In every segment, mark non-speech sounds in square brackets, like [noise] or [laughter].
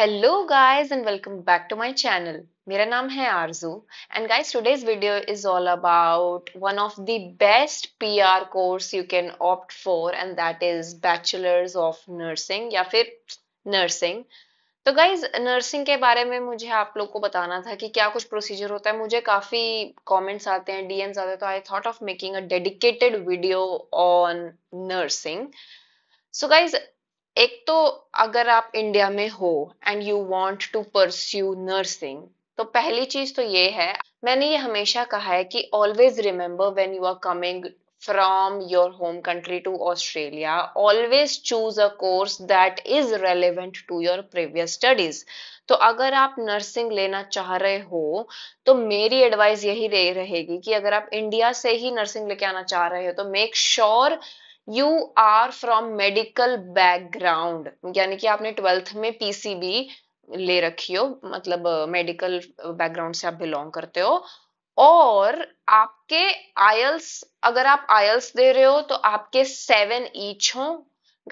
Hello guys and welcome back to my channel मेरा नाम है Arzoo and guys today's video is all about one of the best PR course you can opt for and that is bachelors of nursing या फिर nursing तो guys nursing के बारे में मुझे आप लोग को बताना था कि क्या कुछ प्रोसीजर होता है मुझे काफी कॉमेंट्स आते हैं डीएम आते हैं तो I thought of making a dedicated video on nursing so guys एक तो अगर आप इंडिया में हो and you want to pursue nursing तो पहली चीज तो ये है मैंने ये हमेशा कहा है कि always remember when you are coming from your home country to Australia always choose a course that is relevant to your previous studies तो अगर आप नर्सिंग लेना चाह रहे हो तो मेरी एडवाइस यही रहेगी कि अगर आप इंडिया से ही नर्सिंग लेके आना चाह रहे हो तो make sure sure you are from medical background यानी कि आपने ट्वेल्थ में पीसीबी ले रखी हो मतलब मेडिकल बैकग्राउंड से आप बिलोंग करते हो और आपके आयल्स अगर आप आयल्स दे रहे हो तो आपके सेवन ईच हो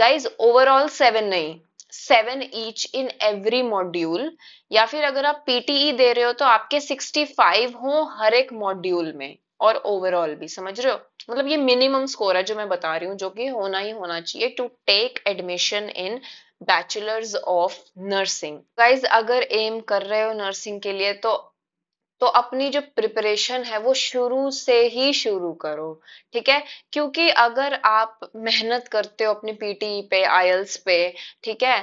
गाइज ओवरऑल सेवन नहीं seven each in every module या फिर अगर आप पीटीई e दे रहे हो तो आपके सिक्सटी फाइव हो हर एक मॉड्यूल में और ओवरऑल भी समझ रहे हो मतलब ये मिनिमम स्कोर है जो मैं बता रही हूँ जो कि होना ही होना चाहिए to take admission in bachelors of nursing guys अगर एम कर रहे हो नर्सिंग के लिए तो तो अपनी जो प्रिपरेशन है वो शुरू से ही शुरू करो ठीक है क्योंकि अगर आप मेहनत करते हो अपनी पीटी पे आयल्स पे ठीक है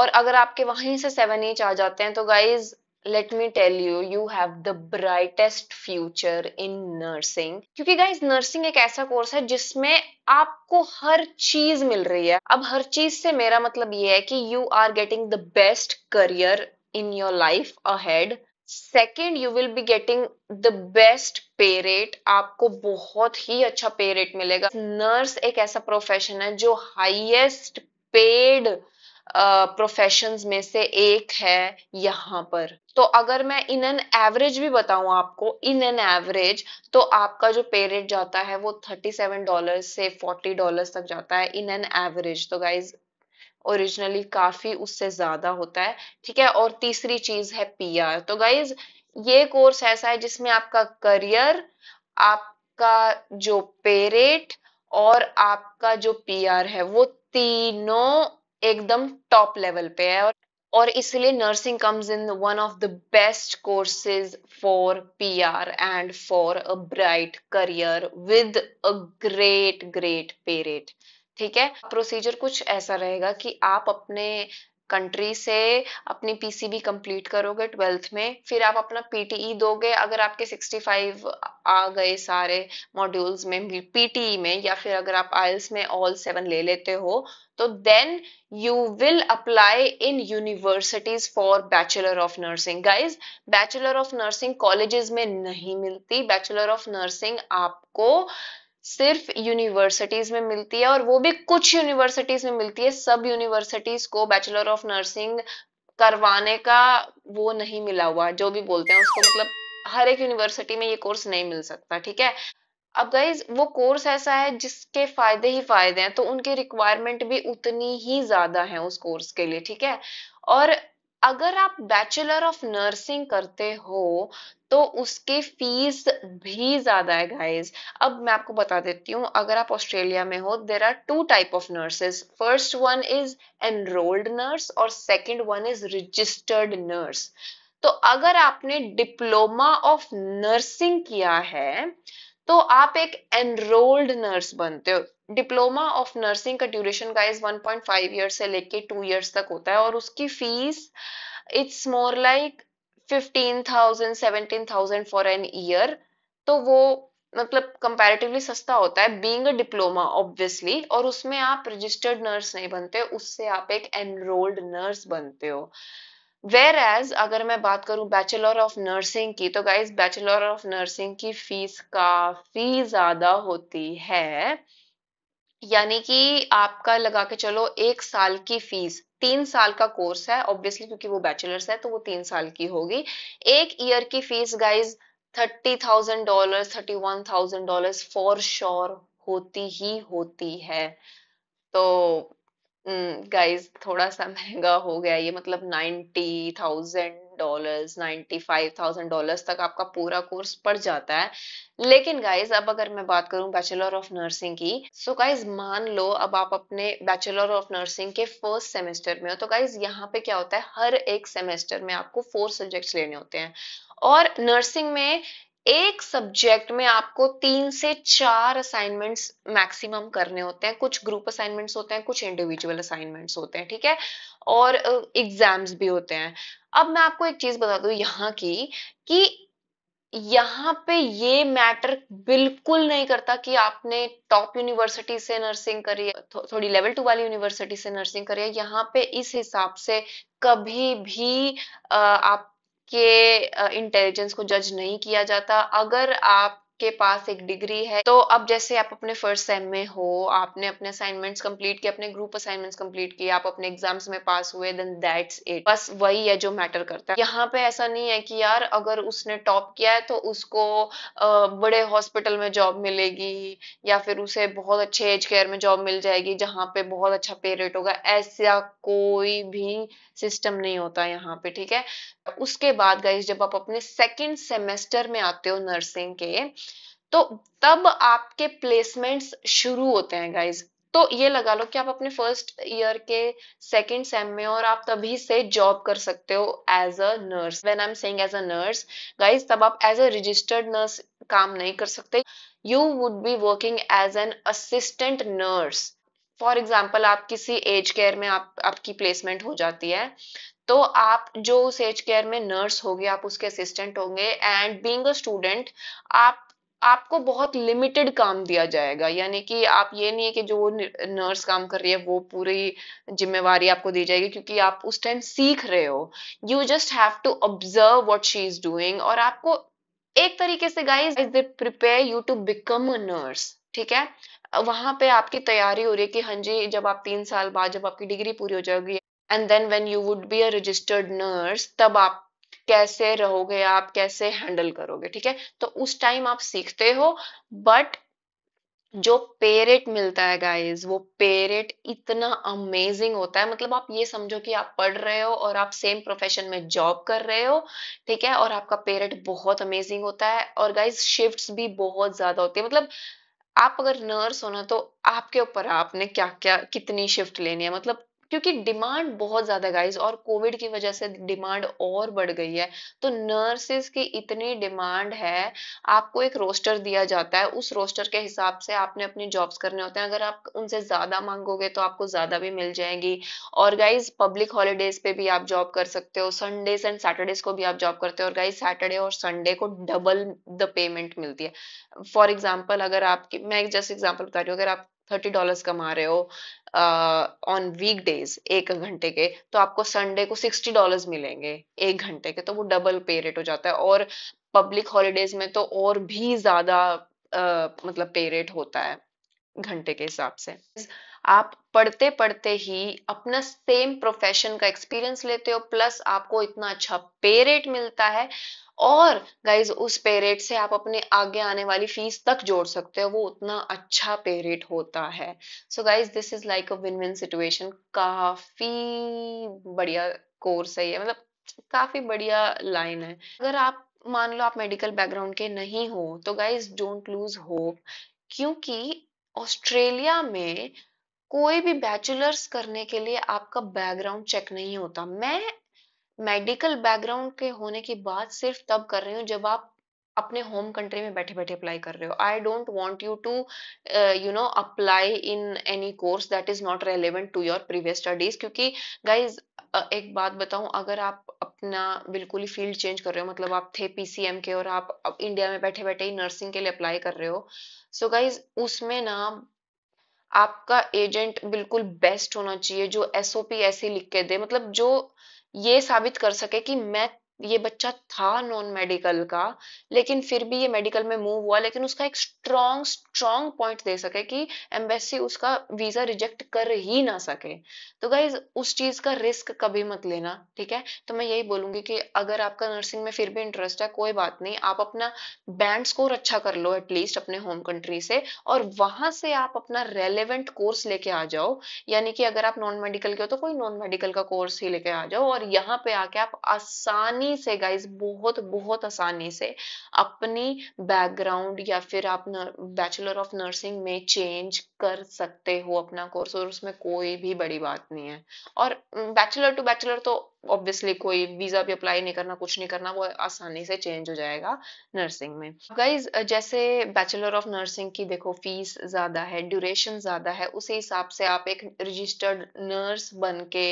और अगर आपके वहीं से सेवन एच आ जाते हैं तो guys let me tell you you have the brightest future in nursing क्योंकि गाइज नर्सिंग एक ऐसा कोर्स है जिसमें आपको हर चीज मिल रही है अब हर चीज से मेरा मतलब ये है कि you are getting the best career in your life ahead second you will be getting the best pay rate आपको बहुत ही अच्छा पे रेट मिलेगा नर्स एक ऐसा प्रोफेशन है जो हाइएस्ट पेड प्रोफेशंस में से एक है यहाँ पर तो अगर मैं इन एन एवरेज भी बताऊं आपको इन एन एवरेज तो आपका जो पे रेट जाता है वो थर्टी सेवन डॉलर से फोर्टी डॉलर तक जाता है इन एन एवरेज तो गाइज ओरिजिनली काफी उससे ज्यादा होता है ठीक है और तीसरी चीज है पीआर तो गाइज ये कोर्स ऐसा है जिसमें आपका करियर आपका जो पे रेट और आपका जो पीआर है वो तीनों एकदम टॉप लेवल पे है और और इसलिए nursing comes in one of the best courses for P R and for a bright career with a great great pay rate ठीक है प्रोसीजर कुछ ऐसा रहेगा कि आप अपने कंट्री से अपनी पीसीबी कंप्लीट करोगे ट्वेल्थ में फिर आप अपना पीटीई e दोगे अगर आपके 65 आ गए सारे मॉड्यूल्स में पीटीई e में या फिर अगर आप आयल्स e में ऑल सेवन ले लेते हो तो then you will apply in universities for bachelor of nursing guys bachelor of nursing colleges में नहीं मिलती बैचलर ऑफ नर्सिंग आपको सिर्फ यूनिवर्सिटीज में मिलती है और वो भी कुछ यूनिवर्सिटीज में मिलती है सब यूनिवर्सिटीज को बैचलर ऑफ नर्सिंग करवाने का वो नहीं मिला हुआ जो भी बोलते हैं उसको मतलब हर एक यूनिवर्सिटी में ये कोर्स नहीं मिल सकता ठीक है अब गाइज वो कोर्स ऐसा है जिसके फायदे ही फायदे हैं तो उनकी रिक्वायरमेंट भी उतनी ही ज्यादा है उस कोर्स के लिए ठीक है और अगर आप बैचलर ऑफ नर्सिंग करते हो तो उसके फीस भी ज़्यादा है गाइज अब मैं आपको बता देती हूँ अगर आप ऑस्ट्रेलिया में हो there are two type of nurses first one is enrolled nurse और second one is registered nurse तो अगर आपने डिप्लोमा ऑफ नर्सिंग किया है तो आप एक एनरोल्ड नर्स बनते हो डिप्लोमा ऑफ नर्सिंग का ड्यूरेशन का इज 1.5 इयर्स से लेके टू इयर्स तक होता है और उसकी fees it's more like 15,000 17,000 for an year तो वो मतलब कंपैरेटिवली सस्ता होता है बीइंग अ डिप्लोमा ऑब्वियसली और उसमें आप रजिस्टर्ड नर्स नहीं बनते उससे आप एक एनरोल्ड नर्स बनते हो वेर एज अगर मैं बात करूं बैचलर ऑफ नर्सिंग की तो गाइज बैचलर ऑफ नर्सिंग की फीस काफी ज्यादा होती है यानी कि आपका लगा के चलो एक साल की फीस तीन साल का कोर्स है ऑब्वियसली क्योंकि वो बैचलर्स है तो वो तीन साल की होगी एक ईयर की fees guys thirty thousand dollar thirty one thousand dollar for sure होती ही होती है तो गाइस हम्म, थोड़ा-सा महंगा हो गया ये मतलब थाउजेंड $95,000 तक आपका पूरा कोर्स पड़ जाता है। लेकिन गाइस अब अगर मैं बात करूं बैचलर ऑफ नर्सिंग की, सो गाइस मान लो अब आप अपने बैचलर ऑफ नर्सिंग के फर्स्ट सेमेस्टर में हो, तो गाइस यहाँ पे क्या होता है हर एक सेमेस्टर में आपको फोर सब्जेक्ट्स लेने होते हैं और नर्सिंग में एक सब्जेक्ट में आपको तीन से चार असाइनमेंट्स मैक्सिमम करने होते हैं कुछ ग्रुप असाइनमेंट्स होते हैं कुछ इंडिविजुअल असाइनमेंट्स होते हैं ठीक है और एग्जाम्स भी होते हैं अब मैं आपको एक चीज बता दू यहाँ की कि यहाँ पे ये मैटर बिल्कुल नहीं करता कि आपने टॉप यूनिवर्सिटी से नर्सिंग करी है थो, थोड़ी लेवल टू वाली यूनिवर्सिटी से नर्सिंग करी है यहाँ पे इस हिसाब से कभी भी आ, आप के इंटेलिजेंस को जज नहीं किया जाता अगर आप के पास एक डिग्री है तो अब जैसे आप अपने फर्स्ट सेम में हो आपने अपने असाइनमेंट्स कंप्लीट किए अपने ग्रुप असाइनमेंट्स कंप्लीट किए आप अपने एग्जाम्स में पास हुए देन दैट्स इट बस वही है जो मैटर करता है यहाँ पे ऐसा नहीं है कि यार अगर उसने टॉप किया है तो उसको बड़े हॉस्पिटल में जॉब मिलेगी या फिर उसे बहुत अच्छे एज केयर में जॉब मिल जाएगी जहाँ पे बहुत अच्छा पे रेट होगा ऐसा कोई भी सिस्टम नहीं होता यहाँ पे ठीक है उसके बाद गाइज जब आप अपने सेकेंड सेमेस्टर में आते हो नर्सिंग के तो तब आपके प्लेसमेंट्स शुरू होते हैं गाइज तो ये लगा लो कि आप अपने फर्स्ट ईयर के सेकंड सेम में और आप तभी से जॉब कर सकते हो as a nurse when I am saying as a nurse guys तब आप एज अ रजिस्टर्ड नर्स काम नहीं कर सकते you would be working as an assistant nurse for example आप किसी एज केयर में आप आपकी प्लेसमेंट हो जाती है तो आप जो उस एज केयर में नर्स होगी आप उसके असिस्टेंट होंगे एंड बींग अ स्टूडेंट आप आपको बहुत लिमिटेड काम दिया जाएगा यानी कि आप ये नहीं है कि जो नर्स काम कर रही है वो पूरी जिम्मेवारी आपको दी जाएगी क्योंकि आप उस टाइम सीख रहे हो you just have to observe what she is doing और आपको एक तरीके से is they prepare you to become a nurse ठीक है वहां पे आपकी तैयारी हो रही है कि हाँ जी जब आप तीन साल बाद जब आपकी डिग्री पूरी हो जाएगी and then when you would be a registered nurse तब आप कैसे रहोगे आप कैसे हैंडल करोगे ठीक है तो उस टाइम आप सीखते हो बट जो पेरेट मिलता है गाइस वो पेरेट इतना अमेजिंग होता है मतलब आप ये समझो कि आप पढ़ रहे हो और आप सेम प्रोफेशन में जॉब कर रहे हो ठीक है और आपका पेरेट बहुत अमेजिंग होता है और गाइस शिफ्ट्स भी बहुत ज्यादा होती है मतलब आप अगर नर्स हो ना तो आपके ऊपर आपने क्या क्या कितनी शिफ्ट लेनी है मतलब क्योंकि डिमांड बहुत ज्यादा गाइस और कोविड की वजह से डिमांड और बढ़ गई है तो नर्सेस की इतनी डिमांड है आपको एक रोस्टर दिया जाता है उस रोस्टर के हिसाब से आपने अपने जॉब्स करने होते हैं अगर आप उनसे ज्यादा मांगोगे तो आपको ज्यादा भी मिल जाएंगी और गाइज पब्लिक हॉलीडेज पे भी आप जॉब कर सकते हो संडेज एंड सैटरडेज को भी आप जॉब करते हो और गाइज सैटरडे और संडे को डबल द पेमेंट मिलती है फॉर एग्जाम्पल अगर आपकी मैं जस्ट एग्जाम्पल बता रही हूँ अगर आप थर्टी डॉलर कमा रहे हो ऑन वीक डेज एक घंटे के तो आपको संडे को सिक्सटी डॉलर मिलेंगे एक घंटे के तो वो डबल पे रेट हो जाता है और पब्लिक हॉलीडेज में तो और भी ज्यादा मतलब पे रेट होता है घंटे के हिसाब से आप पढ़ते पढ़ते ही अपना सेम प्रोफेशन का एक्सपीरियंस लेते हो प्लस आपको इतना अच्छा पे रेट मिलता है और गाइज उस पे रेट से आप अपने आगे आने वाली फीस तक जोड़ सकते हो वो उतना अच्छा पे रेट होता है so guys this is like a win win situation काफी बढ़िया कोर्स है ये मतलब काफी बढ़िया लाइन है अगर आप मान लो आप मेडिकल बैकग्राउंड के नहीं हो तो गाइज डोंट लूज होप क्योंकि ऑस्ट्रेलिया में कोई भी बैचलर्स करने के लिए आपका बैकग्राउंड चेक नहीं होता मैं मेडिकल बैकग्राउंड के होने की बात सिर्फ तब कर रही हूँ जब आप अपने होम कंट्री में बैठे बैठे अप्लाई कर रहे हो I don't want you to you know apply in any course that is not relevant to your previous studies क्योंकि गाइज uh, एक बात बताऊं अगर आप अपना बिल्कुल ही फील्ड चेंज कर रहे हो मतलब आप थे पीसीएम के और आप इंडिया में बैठे बैठे ही नर्सिंग के लिए अप्लाई कर रहे हो सो so गाइज उसमें ना आपका एजेंट बिल्कुल बेस्ट होना चाहिए जो एसओपी ऐसे लिख के दे मतलब जो ये साबित कर सके कि मैं ये बच्चा था नॉन मेडिकल का लेकिन फिर भी ये मेडिकल में मूव हुआ लेकिन उसका एक स्ट्रॉन्ग स्ट्रॉन्ग पॉइंट दे सके कि एम्बेसी उसका वीजा रिजेक्ट कर ही ना सके तो गाइज उस चीज का रिस्क कभी मत लेना ठीक है तो मैं यही बोलूंगी कि अगर आपका नर्सिंग में फिर भी इंटरेस्ट है कोई बात नहीं आप अपना बैंड स्कोर अच्छा कर लो एटलीस्ट अपने होम कंट्री से और वहां से आप अपना रेलिवेंट कोर्स लेके आ जाओ यानी कि अगर आप नॉन मेडिकल के हो तो कोई नॉन मेडिकल का कोर्स ही लेके आ जाओ और यहाँ पे आके आप आसानी आसानी से गाइज बहुत बहुत आसानी से अपनी बैकग्राउंड या फिर आप बैचलर ऑफ नर्सिंग में चेंज कर सकते हो अपना कोर्स और उसमें कोई भी बड़ी बात नहीं है और बैचलर टू बैचलर तो ऑब्वियसली कोई वीजा भी अप्लाई नहीं करना कुछ नहीं करना वो आसानी से चेंज हो जाएगा नर्सिंग में गाइज जैसे बैचलर ऑफ नर्सिंग की देखो फीस ज्यादा है ड्यूरेशन ज्यादा है उसी हिसाब से आप एक रजिस्टर्ड नर्स बन के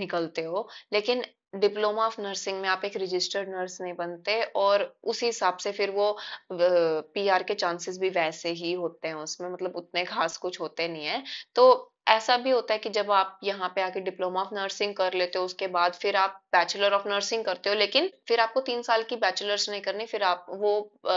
निकलते हो लेकिन डिप्लोमा ऑफ नर्सिंग में आप एक रजिस्टर्ड नर्स नहीं बनते और उसी हिसाब से फिर वो पीआर के चांसेस भी वैसे ही होते हैं उसमें मतलब उतने खास कुछ होते नहीं है तो ऐसा भी होता है कि जब आप यहाँ पे आके डिप्लोमा ऑफ नर्सिंग कर लेते हो उसके बाद फिर आप बैचलर ऑफ नर्सिंग करते हो लेकिन फिर आपको तीन साल की बैचलर्स नहीं करनी फिर आप वो आ,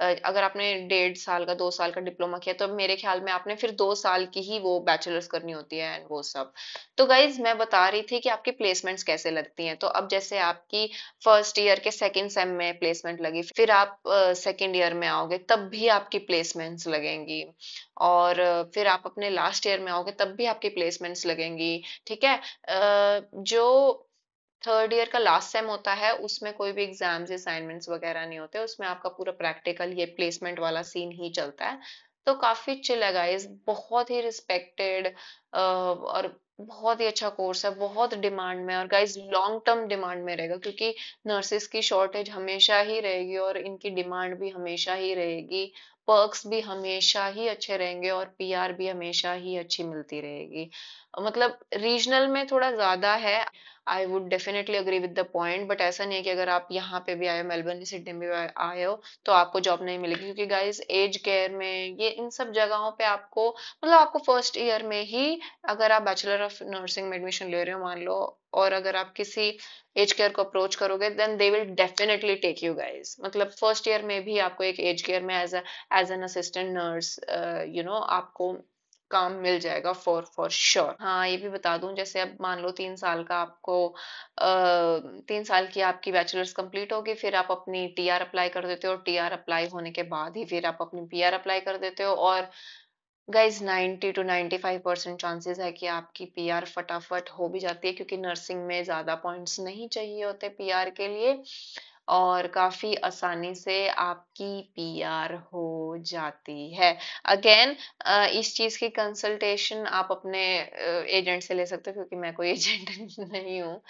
अगर आपने डेढ़ साल का दो साल का डिप्लोमा किया तो मेरे ख्याल में आपने फिर दो साल की ही वो बैचलर्स करनी होती है एंड वो सब तो गाइज मैं बता रही थी कि आपकी प्लेसमेंट्स कैसे लगती हैं तो अब जैसे आपकी फर्स्ट ईयर के सेकेंड सेम में प्लेसमेंट लगी फिर आप सेकेंड ईयर में आओगे तब भी आपकी प्लेसमेंट्स लगेंगी और फिर आप अपने लास्ट ईयर में आओगे तब भी आपकी प्लेसमेंट्स लगेंगी ठीक है जो थर्ड ईयर का लास्ट सेम होता है उसमें कोई भी एग्जाम्स असाइनमेंट्स वगैरह नहीं होते उसमें आपका पूरा प्रैक्टिकल ये प्लेसमेंट वाला सीन ही चलता है तो काफी चिल है गाइस बहुत ही रिस्पेक्टेड और बहुत ही अच्छा कोर्स है बहुत डिमांड में और गाइस लॉन्ग टर्म डिमांड में रहेगा क्योंकि नर्सेस की शॉर्टेज हमेशा ही रहेगी और इनकी डिमांड भी हमेशा ही रहेगी पर्क्स भी हमेशा ही अच्छे रहेंगे और पीआर भी हमेशा ही अच्छी मिलती रहेगी मतलब रीजनल में थोड़ा ज्यादा है I would definitely agree with the point but ऐसा नहीं है कि अगर आप यहाँ पे भी आए हो मेलबर्न सिडनी में भी आए हो तो आपको जॉब नहीं मिलेगी क्योंकि गाइज एज केयर में ये इन सब जगहों पे आपको मतलब आपको फर्स्ट ईयर में ही अगर आप बैचलर ऑफ नर्सिंग में एडमिशन ले रहे हो मान लो और अगर आप किसी एज केयर को अप्रोच करोगे then they will definitely take you guys मतलब फर्स्ट ईयर में भी आपको एक एज केयर में as as an assistant nurse you know आपको काम मिल जाएगा फॉर फॉर श्योर हाँ ये भी बता दूं जैसे अब मान लो तीन साल का आपको आ, uh, तीन साल की आपकी बैचलर्स कंप्लीट होगी फिर आप अपनी टीआर अप्लाई कर देते हो टीआर अप्लाई होने के बाद ही फिर आप अपनी पीआर अप्लाई कर देते हो और गाइज 90 टू 95 परसेंट चांसेस है कि आपकी पीआर फटाफट हो भी जाती है क्योंकि नर्सिंग में ज़्यादा पॉइंट्स नहीं चाहिए होते पीआर के लिए और काफ़ी आसानी से आपकी पीआर हो जाती है अगेन इस चीज़ की कंसल्टेशन आप अपने एजेंट से ले सकते हो क्योंकि मैं कोई एजेंट [laughs] नहीं हूँ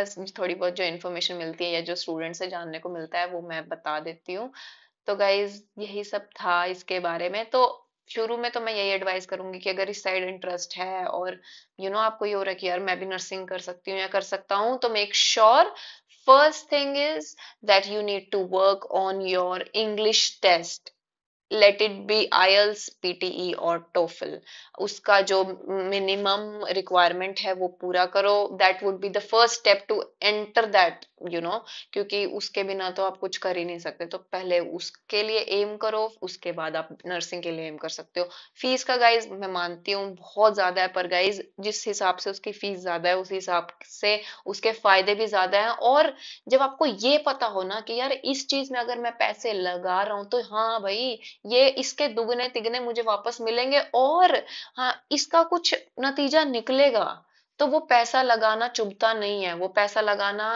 बस थोड़ी बहुत जो इन्फॉर्मेशन मिलती है या जो स्टूडेंट से जानने को मिलता है वो मैं बता देती हूँ तो गाइज यही सब था इसके बारे में तो शुरू में तो मैं यही एडवाइस करूंगी कि अगर इस साइड इंटरेस्ट है और यू you नो know, आपको ये हो रहा है कि यार मैं भी नर्सिंग कर सकती हूँ या कर सकता हूँ तो make sure first thing is that you need to work on your English test let it be IELTS PTE और टोफल उसका जो मिनिमम रिक्वायरमेंट है वो पूरा करो that would be the first step to enter that you know क्योंकि उसके बिना तो आप कुछ कर ही नहीं सकते तो पहले उसके लिए एम करो उसके बाद आप नर्सिंग के लिए एम कर सकते हो फीस का गाइज मैं मानती हूँ बहुत ज्यादा है पर गाइज जिस हिसाब से उसकी फीस ज्यादा है उस हिसाब से उसके फायदे भी ज्यादा है और जब आपको ये पता हो ना कि यार इस चीज में अगर मैं पैसे लगा रहा हूँ तो हाँ भाई ये इसके दुगने तिगने मुझे वापस मिलेंगे और हाँ इसका कुछ नतीजा निकलेगा तो वो पैसा लगाना चुभता नहीं है वो पैसा लगाना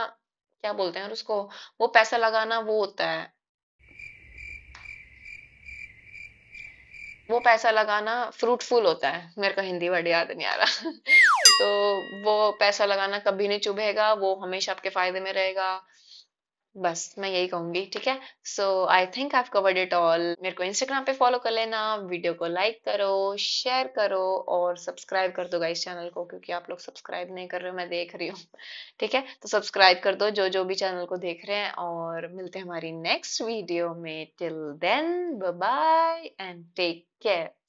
क्या बोलते हैं उसको वो पैसा लगाना वो होता है वो पैसा लगाना फ्रूटफुल होता है मेरे को हिंदी वर्ड याद नहीं आ रहा [laughs] तो वो पैसा लगाना कभी नहीं चुभेगा वो हमेशा आपके फायदे में रहेगा बस मैं यही कहूंगी ठीक है so I think I covered it all मेरे को इंस्टाग्राम पे फॉलो कर लेना वीडियो को लाइक करो शेयर करो और सब्सक्राइब कर दो गाइस चैनल को क्योंकि आप लोग सब्सक्राइब नहीं कर रहे हो मैं देख रही हूँ [laughs] ठीक है तो सब्सक्राइब कर दो जो जो भी चैनल को देख रहे हैं और मिलते हैं हमारी नेक्स्ट वीडियो में till then bye and take care